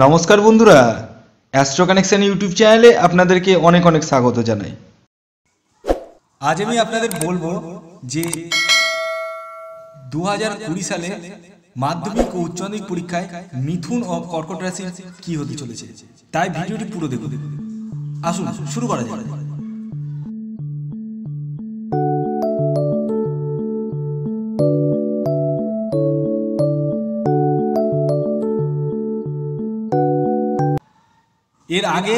নমস্কার বন্ধুরা astro connection YouTube চ্যানেলে আপনাদেরকে অনেক অনেক স্বাগত জানাই আজ আমি আপনাদের বলবো যে দু হাজার কুড়ি সালে মাধ্যমিক ও উচ্চমাধ্যমিক পরীক্ষায় মিথুন ও কর্কট রাশি কি হতে চলেছে তাই ভিডিওটি পুরো দেখুন আসুন শুরু করা যায় এর আগে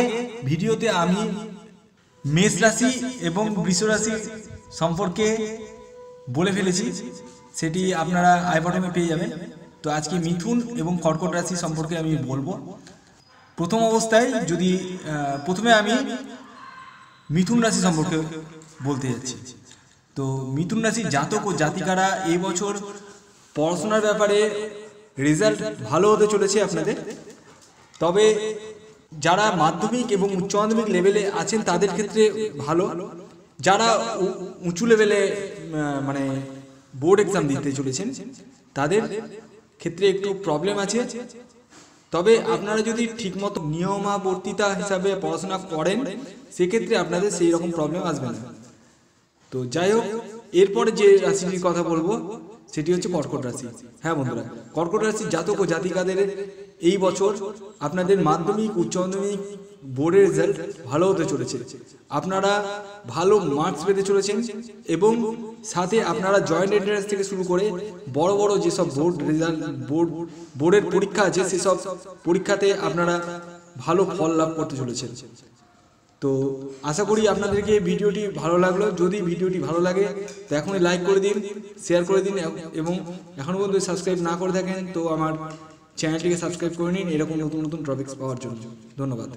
ভিডিওতে আমি মেষ রাশি এবং বৃষ রাশি সম্পর্কে বলে ফেলেছি সেটি আপনারা আইবটমে পেয়ে যাবেন তো আজকে মিথুন এবং কর্কট রাশি সম্পর্কে আমি বলবো প্রথম অবস্থায় যদি প্রথমে আমি মিথুন রাশি সম্পর্কে বলতে যাচ্ছি তো মিথুন রাশি জাতক ও জাতিকারা এই বছর পড়াশোনার ব্যাপারে রেজাল্ট ভালো হতে চলেছে আপনাদের তবে যারা মাধ্যমিক এবং উচ্চ মাধ্যমিক লেভেলে আছেন তাদের ক্ষেত্রে ভালো যারা উঁচু লেভেলে মানে বোর্ড এক্সাম দিতে চলেছেন তাদের ক্ষেত্রে একটু প্রবলেম আছে তবে আপনারা যদি ঠিকমতো নিয়মাবর্তিতা হিসাবে পড়াশোনা করেন সেক্ষেত্রে আপনাদের সেই রকম প্রবলেম আসবে না তো যাই হোক এরপরে যে রাশিটির কথা বলবো সেটি হচ্ছে কর্কট রাশি হ্যাঁ বন্ধুরা হ্যাঁ কর্কট রাশির জাতক ও জাতিকাদের এই বছর আপনাদের মাধ্যমিক উচ্চ মাধ্যমিক বোর্ডের রেজাল্ট ভালো হতে চলেছে আপনারা ভালো মার্কস পেতে চলেছেন এবং সাথে আপনারা জয়েন্ট এন্ট্রান্স থেকে শুরু করে বড় বড় যেসব বোর্ড রেজাল্ট বোর্ড বোর্ডের পরীক্ষা আছে সেসব পরীক্ষাতে আপনারা ভালো ফল লাভ করতে চলেছেন তো আশা করি আপনাদেরকে ভিডিওটি ভালো লাগলো যদি ভিডিওটি ভালো লাগে তো এখনই লাইক করে দিন শেয়ার করে দিন এবং এখনও পর্যন্ত সাবস্ক্রাইব না করে থাকেন তো আমার চ্যানেলটিকে সাবস্ক্রাইব করে নিন এরকম নতুন নতুন টপিক্স পাওয়ার জন্য ধন্যবাদ